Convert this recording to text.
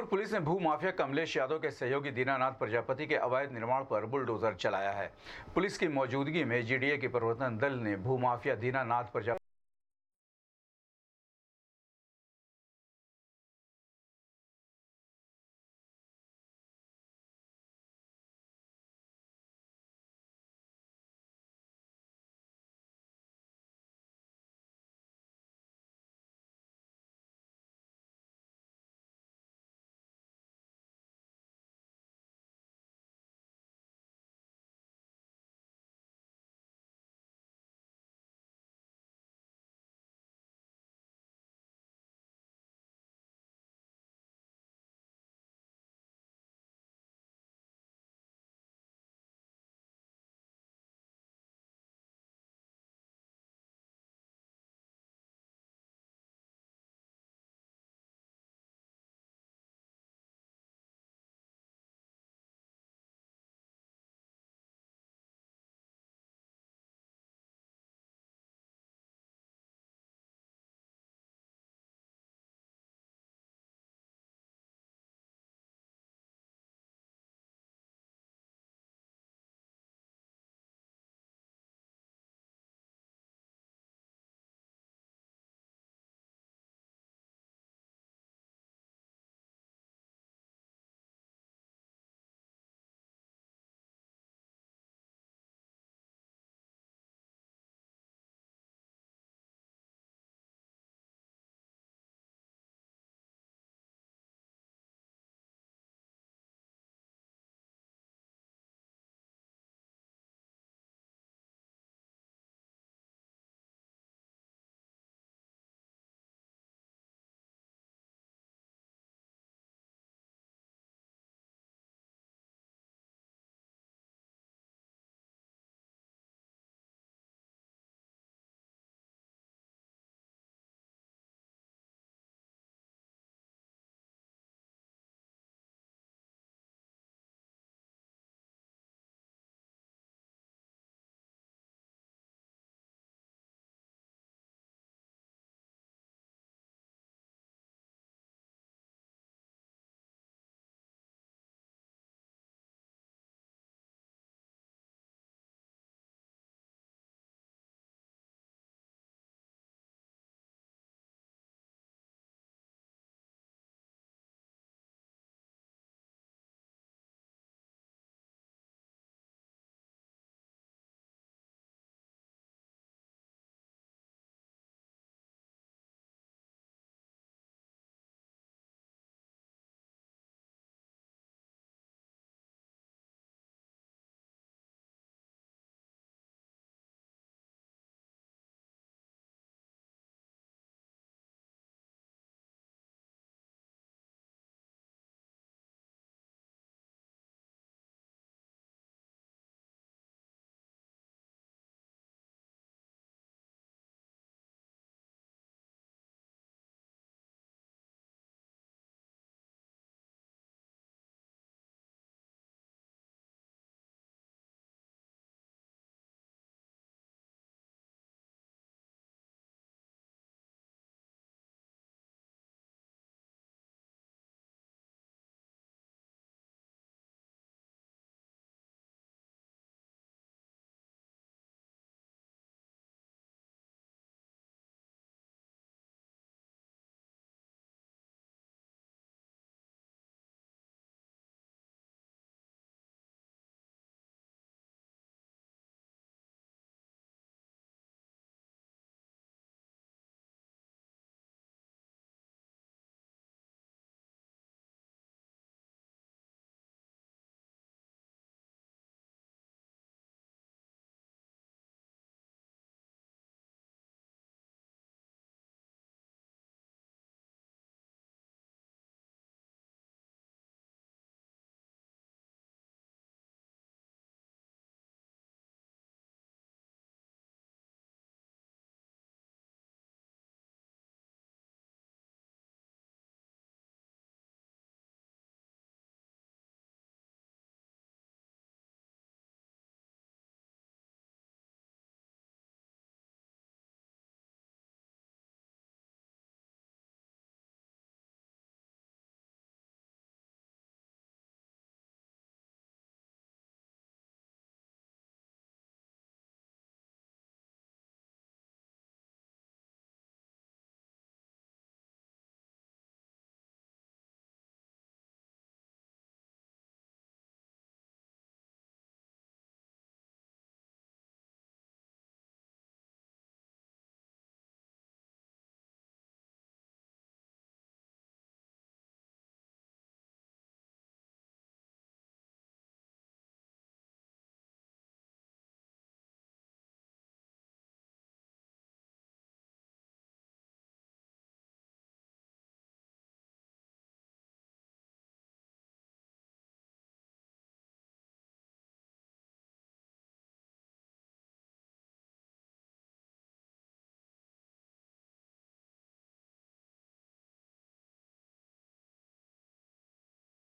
Shahpur police ने भू mafia Kamlesh Yadav के सहयोगी दीनानाथ प्रजापति के अवैध निर्माण पर बुलडोजर चलाया है पुलिस की मौजूदगी में जीडीए के प्रवर्तन दल ने भू माफिया दीनानाथ प्रजापति